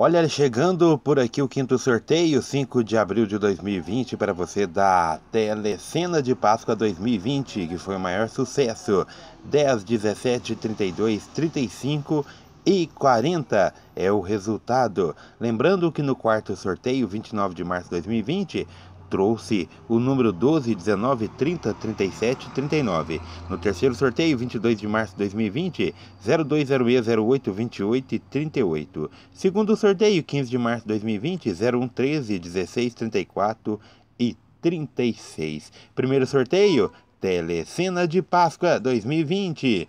Olha, chegando por aqui o quinto sorteio, 5 de abril de 2020, para você da Telecena de Páscoa 2020, que foi o maior sucesso. 10, 17, 32, 35 e 40 é o resultado. Lembrando que no quarto sorteio, 29 de março de 2020, trouxe o número 12, 19, 30, 37 e 39. No terceiro sorteio, 22 de março de 2020, 0206 08 28 e 38. Segundo sorteio, 15 de março de 2020, 01 13 16 34 e 36. Primeiro sorteio, Telecena de Páscoa 2020.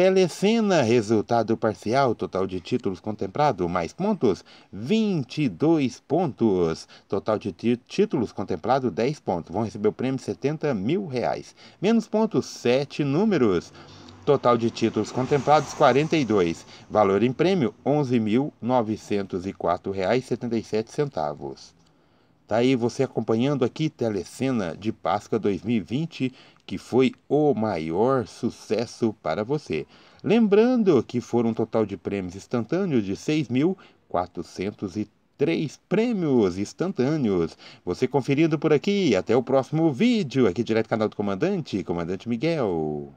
Telecena, resultado parcial, total de títulos contemplado, mais pontos, 22 pontos. Total de títulos contemplado, 10 pontos. Vão receber o prêmio 70 mil reais. Menos pontos, 7 números. Total de títulos contemplados 42. Valor em prêmio R$ 11.904,77. Tá aí você acompanhando aqui Telecena de Páscoa 2020 que foi o maior sucesso para você. Lembrando que foram um total de prêmios instantâneos de 6.403 prêmios instantâneos. Você conferindo por aqui. Até o próximo vídeo, aqui direto do canal do Comandante, Comandante Miguel.